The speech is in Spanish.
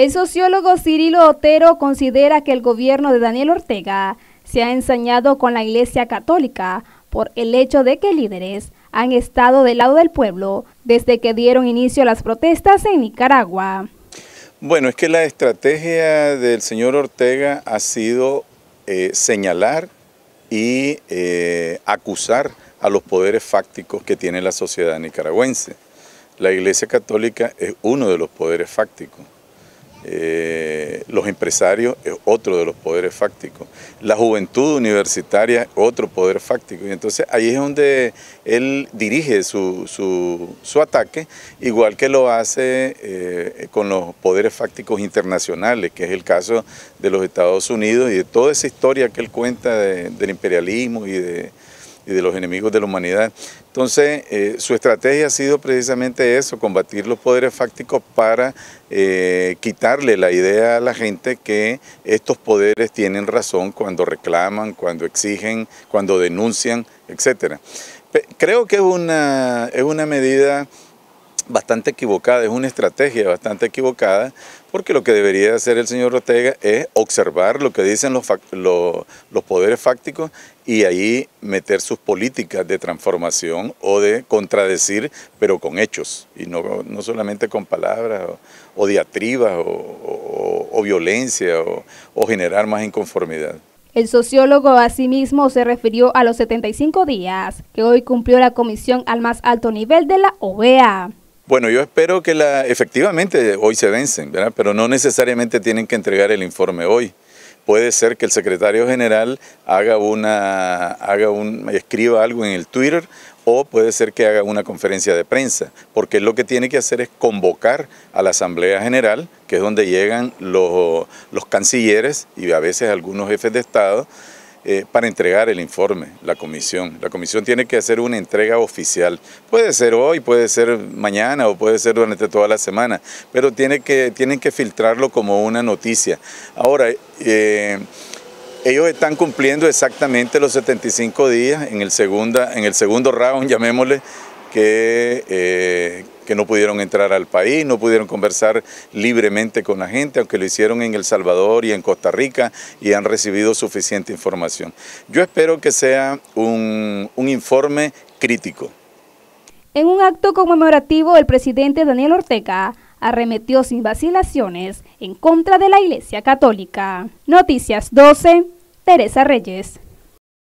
El sociólogo Cirilo Otero considera que el gobierno de Daniel Ortega se ha ensañado con la Iglesia Católica por el hecho de que líderes han estado del lado del pueblo desde que dieron inicio a las protestas en Nicaragua. Bueno, es que la estrategia del señor Ortega ha sido eh, señalar y eh, acusar a los poderes fácticos que tiene la sociedad nicaragüense. La Iglesia Católica es uno de los poderes fácticos. Eh, los empresarios es otro de los poderes fácticos, la juventud universitaria es otro poder fáctico, y entonces ahí es donde él dirige su, su, ataque, igual que lo hace eh, con los poderes fácticos internacionales, que es el caso de los Estados Unidos y de toda esa historia que él cuenta del imperialismo y de, de los enemigos de la humanidad. Entonces, eh, su estrategia ha sido precisamente eso, combatir los poderes fácticos para eh, quitarle la idea a la gente que estos poderes tienen razón cuando reclaman, cuando exigen, cuando denuncian, etc. Creo que es una, es una medida bastante equivocada, es una estrategia bastante equivocada, porque lo que debería hacer el señor Ortega es observar lo que dicen los, los, poderes fácticos y ahí meter sus políticas de transformación o de contradecir, pero con hechos, y no, solamente con palabras o, diatribas o, o violencia o generar más inconformidad. El sociólogo asimismo se refirió a los 75 días que hoy cumplió la comisión al más alto nivel de la OEA. Bueno, yo espero que la, efectivamente hoy se vencen, ¿verdad? pero no necesariamente tienen que entregar el informe hoy. Puede ser que el secretario general haga una, haga un, escriba algo en el Twitter o puede ser que haga una conferencia de prensa, porque lo que tiene que hacer es convocar a la Asamblea General, que es donde llegan los, los cancilleres y a veces algunos jefes de Estado, eh, para entregar el informe, la comisión. La comisión tiene que hacer una entrega oficial. Puede ser hoy, puede ser mañana o puede ser durante toda la semana, pero tiene que, tienen que filtrarlo como una noticia. Ahora, eh, ellos están cumpliendo exactamente los 75 días en el, segunda, en el segundo round, llamémosle, que... Eh, que no pudieron entrar al país, no pudieron conversar libremente con la gente, aunque lo hicieron en El Salvador y en Costa Rica y han recibido suficiente información. Yo espero que sea un, un informe crítico. En un acto conmemorativo, el presidente Daniel Ortega arremetió sin vacilaciones en contra de la Iglesia Católica. Noticias 12, Teresa Reyes.